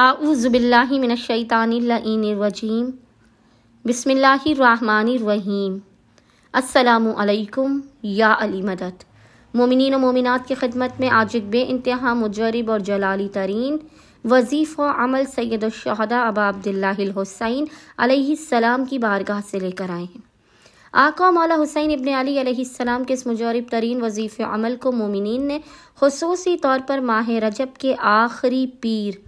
आउज़बिल्लाशानीम बसमीम असलकुम या अली मदद मोमिन मोमिनत की खदमत में आज एक बे इंतहा मुजरब और जलाली तरीन वजीफ़ अमल सैद अब की बारगाह से लेकर आए हैं आका मौला हुसैन इबन अली के इस मुजरब तरीन वजीफ़ अमल को मोमिन ने खसूसी तौर पर माह रजब के आखिरी पीर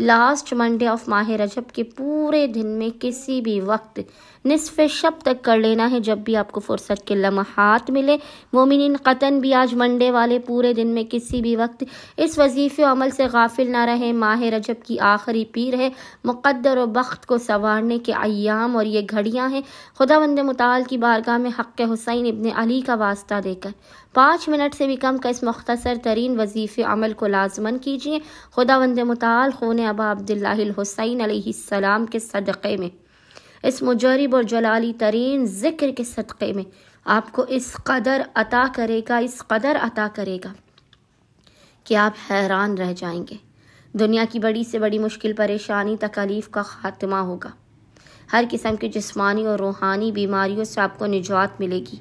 लास्ट मंडे ऑफ माह रजब के पूरे दिन में किसी भी वक्त निसफ़ शब तक कर लेना है जब भी आपको फुर्सत के लम्हात मिले मोमिन कतन भी आज मंडे वाले पूरे दिन में किसी भी वक्त इस वजीफ़े अमल से गाफिल ना रहे माह रजब की आखिरी पीर है मुकद्दर और वक्त को संवारने के अयाम और ये घड़ियाँ हैं खुदा बंद मताल की बारगाह में हक़ हुसैन इबन अली का वास्ता देकर पाँच मिनट से भी कम का इस मख्तसर तरीन वजीफ़ अमल को लाजमन कीजिए खुदा बंद मताल खून अबा अब्दुल्लासैन के सदक़े में इस मुजरब और जलाली तरीन ज़िक्र के सदक़े में आपको इस कदर अता करेगा इस कदर अता करेगा कि आप हैरान रह जाएंगे दुनिया की बड़ी से बड़ी मुश्किल परेशानी तकलीफ़ का ख़ात्मा होगा हर किस्म की जिस्मानी और रूहानी बीमारियों से आपको निजात मिलेगी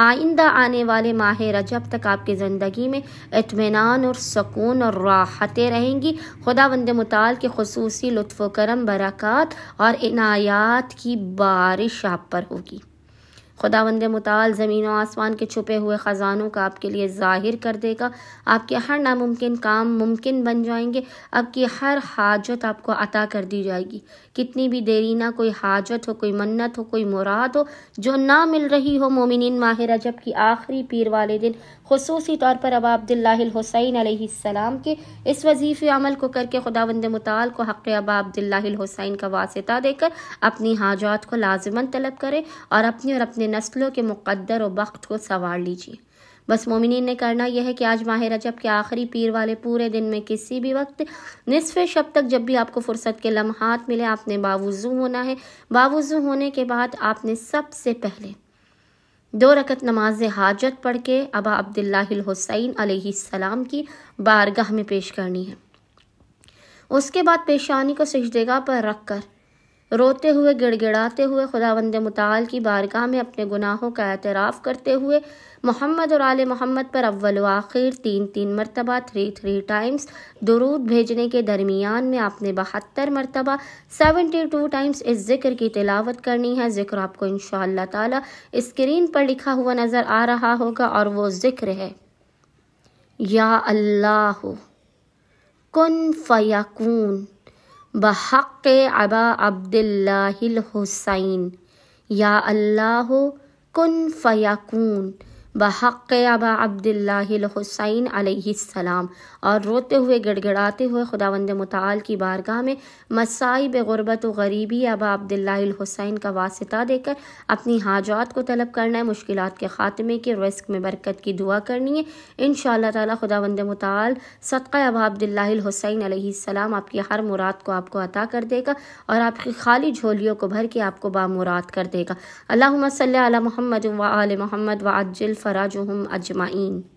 आइंदा आने वाले माह रजब तक आपकी ज़िंदगी में इतमान और सुकून और राहतें रहेंगी खुदा वंद मताल के खसूस लुफ़ करम बरक़ात और इनायात की बारिश आप पर होगी खुदा वंद मताल ज़मीन व आसमान के छुपे हुए ख़जानों का आपके लिए ज़ाहिर कर देगा आपके हर नामुमकिन काम मुमकिन बन जाएंगे आपकी हर हाजत आपको अता कर दी जाएगी कितनी भी देरी ना कोई हाजत हो कोई मन्नत हो कोई मुराद हो जो ना मिल रही हो मोमिन माहिर जब की आखिरी पीर वाले दिन खसूसी तौर पर अब अबाबदिल्लासैन के इस वजीफ़ अमल को करके खुदा वंद मताल को हक़ अबाबदिल्लासैन का वास्ता देकर अपनी हाजात को लाजमन तलब करें और अपने और अपने नस्लों के मुकद्दर और वक्त को संवार लीजिए बस मोमिन ने करना यह है कि आज माह रजब के आखिरी पीर वाले पूरे दिन में किसी भी वक्त निसफ़ शब तक जब भी आपको फुर्सत के लम्हात मिले आपने बावजू होना है बावजू होने के बाद आपने सबसे पहले दो रकत नमाज हाजत पढ़ के अबा हुसैन सलाम की बारगाह में पेश करनी है उसके बाद पेशानी को सजदेगा पर रख कर रोते हुए गिड़गिड़ाते हुए खुदा वंद मताल की बारगाह में अपने गुनाहों का एतराफ़ करते हुए मोहम्मद और आल मोहम्मद पर अव्वल आखिर तीन तीन मरतबा थ्री थ्री टाइम्स दरूद भेजने के दरमियान में आपने बहत्तर मरतबा सेवेंटी टू टाइम्स इस ज़िक्र की तिलावत करनी है ज़िक्र आपको इन ताला स्क्रीन पर लिखा हुआ नज़र आ रहा होगा और वो ज़िक्र है या अल्लाह कन फ़याकून बहक़ अबा अब्दुल्लाहिल हुसैन या अल्लाह कन फ़याकून बहक़ अबा अब्दुल्लाहुसैन आलाम और रोते हुए गड़गड़ाते हुए खुदावंद मताल की बारगाह में मसाई गुरबत व गरीबी अबा अब्दुल्लाहुसैन का वास्ता देकर अपनी हाजात को तलब करना है मुश्किल के ख़ात्मे की रिस्क में बरकत की दुआ करनी है इन खुदा वंद मताल सदक़ अबा अब्दुल्लाहुसैन अलैहिस्सलाम आपकी हर मुराद को आपको अता कर देगा और आपकी खाली झोलियों को भर के आपको बामुराद कर देगा अल्लाह मसल महमद व आल मोहम्मद व فرجهم أجمعين